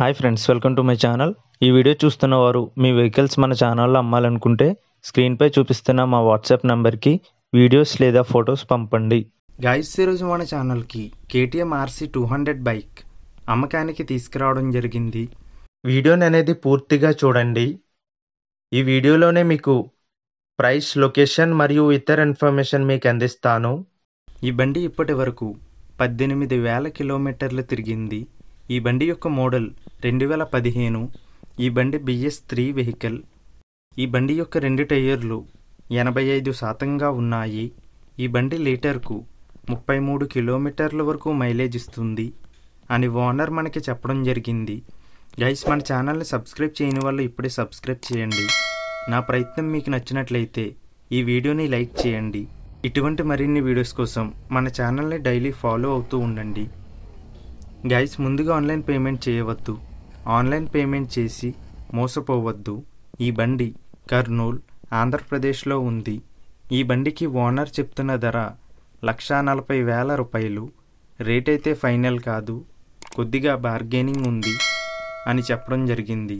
hi friends welcome to my channel ఈ video చూస్తున్న వారు మీ వెహికల్స్ మన ఛానల్లో అమ్మాలనుకుంటే స్క్రీన్పై చూపిస్తున్న మా వాట్సాప్ నెంబర్కి వీడియోస్ లేదా ఫొటోస్ పంపండి గైస్ ఈరోజు మన ఛానల్కి KTM RC two hundred bike అమ్మకానికి తీసుకురావడం జరిగింది వీడియోని అనేది పూర్తిగా చూడండి ఈ వీడియోలోనే మీకు ప్రైస్ లొకేషన్ మరియు ఇతర ఇన్ఫర్మేషన్ మీకు అందిస్తాను ఈ బండి ఇప్పటి వరకు పద్దెనిమిది వేల కిలోమీటర్లు తిరిగింది ఈ బండి యొక్క మోడల్ రెండు వేల పదిహేను ఈ బండి బిఎస్ త్రీ వెహికల్ ఈ బండి యొక్క రెండు టైర్లు ఎనభై ఐదు శాతంగా ఉన్నాయి ఈ బండి లీటర్కు ముప్పై మూడు కిలోమీటర్ల వరకు మైలేజ్ ఇస్తుంది అని ఓనర్ మనకి చెప్పడం జరిగింది గైస్ మన ఛానల్ని సబ్స్క్రైబ్ చేయని వాళ్ళు ఇప్పుడే సబ్స్క్రైబ్ చేయండి నా ప్రయత్నం మీకు నచ్చినట్లయితే ఈ వీడియోని లైక్ చేయండి ఇటువంటి మరిన్ని వీడియోస్ కోసం మన ఛానల్ని డైలీ ఫాలో అవుతూ ఉండండి గైస్ ముందుగా ఆన్లైన్ పేమెంట్ చేయవద్దు ఆన్లైన్ పేమెంట్ చేసి మోసపోవద్దు ఈ బండి కర్నూల్ ఆంధ్రప్రదేశ్లో ఉంది ఈ బండికి ఓనర్ చెప్తున్న ధర లక్షా నలభై వేల రూపాయలు రేట్ అయితే ఫైనల్ కాదు కొద్దిగా బార్గెనింగ్ ఉంది అని చెప్పడం జరిగింది